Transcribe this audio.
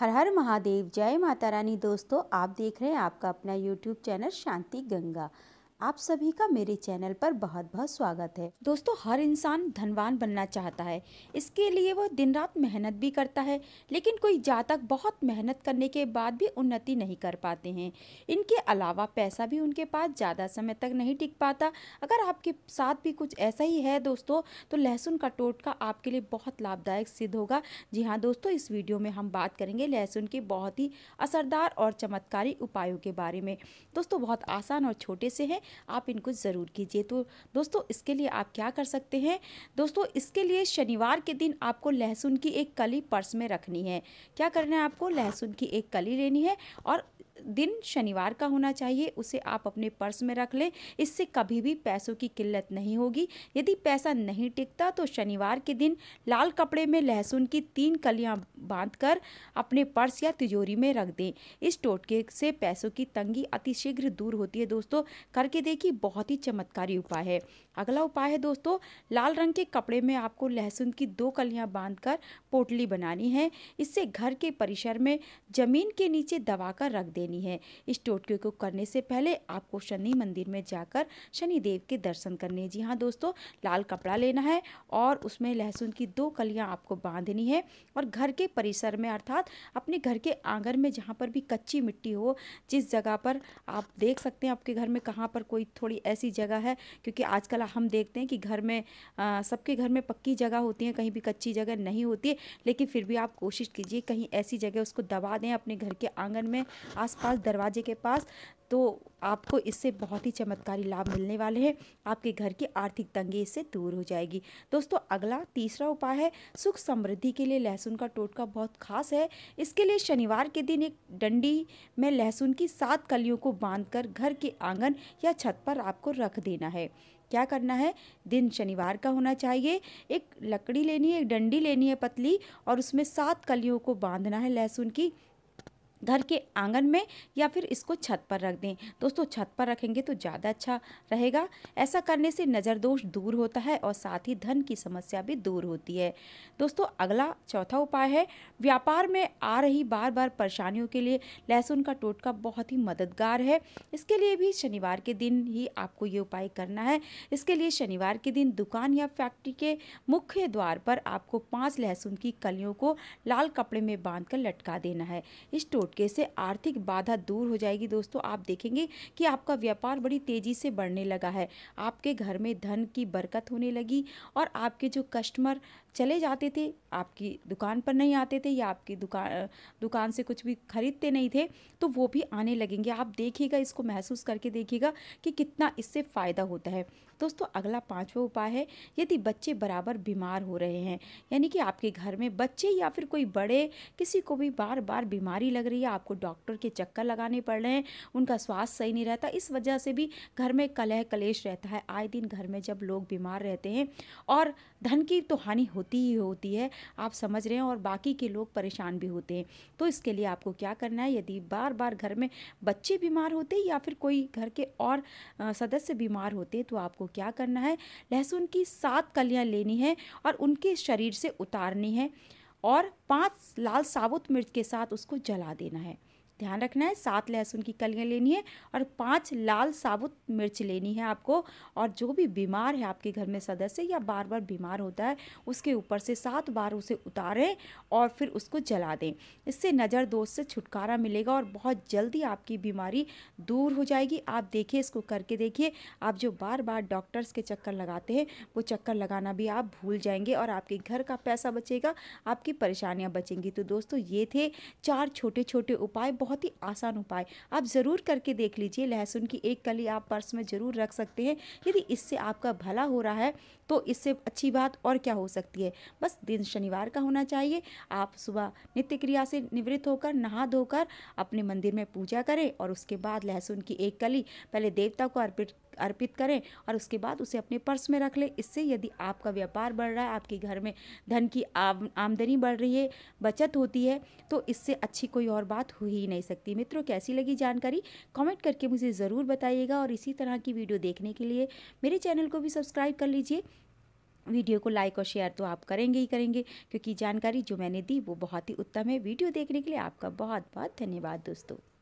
हर हर महादेव जय माता रानी दोस्तों आप देख रहे हैं आपका अपना यूट्यूब चैनल शांति गंगा आप सभी का मेरे चैनल पर बहुत बहुत स्वागत है दोस्तों हर इंसान धनवान बनना चाहता है इसके लिए वह दिन रात मेहनत भी करता है लेकिन कोई जातक बहुत मेहनत करने के बाद भी उन्नति नहीं कर पाते हैं इनके अलावा पैसा भी उनके पास ज़्यादा समय तक नहीं टिक पाता अगर आपके साथ भी कुछ ऐसा ही है दोस्तों तो लहसुन का टोटका आपके लिए बहुत लाभदायक सिद्ध होगा जी हाँ दोस्तों इस वीडियो में हम बात करेंगे लहसुन के बहुत ही असरदार और चमत्कारी उपायों के बारे में दोस्तों बहुत आसान और छोटे से हैं आप इनको ज़रूर कीजिए तो दोस्तों इसके लिए आप क्या कर सकते हैं दोस्तों इसके लिए शनिवार के दिन आपको लहसुन की एक कली पर्स में रखनी है क्या करना है आपको लहसुन की एक कली लेनी है और दिन शनिवार का होना चाहिए उसे आप अपने पर्स में रख लें इससे कभी भी पैसों की किल्लत नहीं होगी यदि पैसा नहीं टिकता तो शनिवार के दिन लाल कपड़े में लहसुन की तीन कलियां बांधकर अपने पर्स या तिजोरी में रख दें इस टोटके से पैसों की तंगी अतिशीघ्र दूर होती है दोस्तों करके करके देखिए बहुत ही चमत्कारी उपाय है अगला उपाय है दोस्तों लाल रंग के कपड़े में आपको लहसुन की दो कलियां बांधकर पोटली बनानी है इससे घर के परिसर में ज़मीन के नीचे दबाकर रख देनी है इस टोटके को करने से पहले आपको शनि मंदिर में जाकर शनिदेव के दर्शन करने जी हाँ दोस्तों लाल कपड़ा लेना है और उसमें लहसुन की दो कलियाँ आपको बांधनी है और घर के परिसर में अर्थात अपने घर के आंगन में जहाँ पर भी कच्ची मिट्टी हो जिस जगह पर आप देख सकते हैं आपके घर में कहाँ पर कोई थोड़ी ऐसी जगह है क्योंकि आजकल हम देखते हैं कि घर में सबके घर में पक्की जगह होती है कहीं भी कच्ची जगह नहीं होती है लेकिन फिर भी आप कोशिश कीजिए कहीं ऐसी जगह उसको दबा दें अपने घर के आंगन में आसपास दरवाजे के पास तो आपको इससे बहुत ही चमत्कारी लाभ मिलने वाले हैं आपके घर की आर्थिक तंगी इससे दूर हो जाएगी दोस्तों अगला तीसरा उपाय है सुख समृद्धि के लिए लहसुन का टोटका बहुत खास है इसके लिए शनिवार के दिन एक डंडी में लहसुन की सात कलियों को बांधकर घर के आंगन या छत पर आपको रख देना है क्या करना है दिन शनिवार का होना चाहिए एक लकड़ी लेनी है एक डंडी लेनी है पतली और उसमें सात कलियों को बांधना है लहसुन की घर के आंगन में या फिर इसको छत पर रख दें दोस्तों छत पर रखेंगे तो ज़्यादा अच्छा रहेगा ऐसा करने से नज़र दोष दूर होता है और साथ ही धन की समस्या भी दूर होती है दोस्तों अगला चौथा उपाय है व्यापार में आ रही बार बार परेशानियों के लिए लहसुन का टोटका बहुत ही मददगार है इसके लिए भी शनिवार के दिन ही आपको ये उपाय करना है इसके लिए शनिवार के दिन दुकान या फैक्ट्री के मुख्य द्वार पर आपको पाँच लहसुन की कलियों को लाल कपड़े में बांध लटका देना है इस टोट झटके से आर्थिक बाधा दूर हो जाएगी दोस्तों आप देखेंगे कि आपका व्यापार बड़ी तेज़ी से बढ़ने लगा है आपके घर में धन की बरकत होने लगी और आपके जो कस्टमर चले जाते थे आपकी दुकान पर नहीं आते थे या आपकी दुकान दुकान से कुछ भी खरीदते नहीं थे तो वो भी आने लगेंगे आप देखिएगा इसको महसूस करके देखिएगा कि कितना इससे फ़ायदा होता है दोस्तों अगला पाँचवा उपाय है यदि बच्चे बराबर बीमार हो रहे हैं यानी कि आपके घर में बच्चे या फिर कोई बड़े किसी को भी बार बार बीमारी लग रही है लिए आपको डॉक्टर के चक्कर लगाने पड़ रहे हैं उनका स्वास्थ्य सही नहीं रहता इस वजह से भी घर में कलह कलेश रहता है आए दिन घर में जब लोग बीमार रहते हैं और धन की तो हानि होती ही होती है आप समझ रहे हैं और बाकी के लोग परेशान भी होते हैं तो इसके लिए आपको क्या करना है यदि बार बार घर में बच्चे बीमार होते या फिर कोई घर के और सदस्य बीमार होते तो आपको क्या करना है लहसुन की सात कलियाँ लेनी है और उनके शरीर से उतारनी है और पांच लाल साबुत मिर्च के साथ उसको जला देना है ध्यान रखना है सात लहसुन की कलियाँ लेनी है और पांच लाल साबुत मिर्च लेनी है आपको और जो भी बीमार है आपके घर में सदस्य या बार बार बीमार होता है उसके ऊपर से सात बार उसे उतारें और फिर उसको जला दें इससे नज़र दोष से छुटकारा मिलेगा और बहुत जल्दी आपकी बीमारी दूर हो जाएगी आप देखिए इसको करके देखिए आप जो बार बार डॉक्टर्स के चक्कर लगाते हैं वो चक्कर लगाना भी आप भूल जाएंगे और आपके घर का पैसा बचेगा आपकी परेशानियाँ बचेंगी तो दोस्तों ये थे चार छोटे छोटे उपाय बहुत ही आसान उपाय आप ज़रूर करके देख लीजिए लहसुन की एक कली आप पर्स में ज़रूर रख सकते हैं यदि इससे आपका भला हो रहा है तो इससे अच्छी बात और क्या हो सकती है बस दिन शनिवार का होना चाहिए आप सुबह नित्य क्रिया से निवृत्त होकर नहा धोकर अपने मंदिर में पूजा करें और उसके बाद लहसुन की एक कली पहले देवता को अर्पित अर्पित करें और उसके बाद उसे अपने पर्स में रख लें इससे यदि आपका व्यापार बढ़ रहा है आपके घर में धन की आमदनी बढ़ रही है बचत होती है तो इससे अच्छी कोई और बात हो ही नहीं सकती मित्रों कैसी लगी जानकारी कमेंट करके मुझे ज़रूर बताइएगा और इसी तरह की वीडियो देखने के लिए मेरे चैनल को भी सब्सक्राइब कर लीजिए वीडियो को लाइक और शेयर तो आप करेंगे ही करेंगे क्योंकि जानकारी जो मैंने दी वो बहुत ही उत्तम है वीडियो देखने के लिए आपका बहुत बहुत धन्यवाद दोस्तों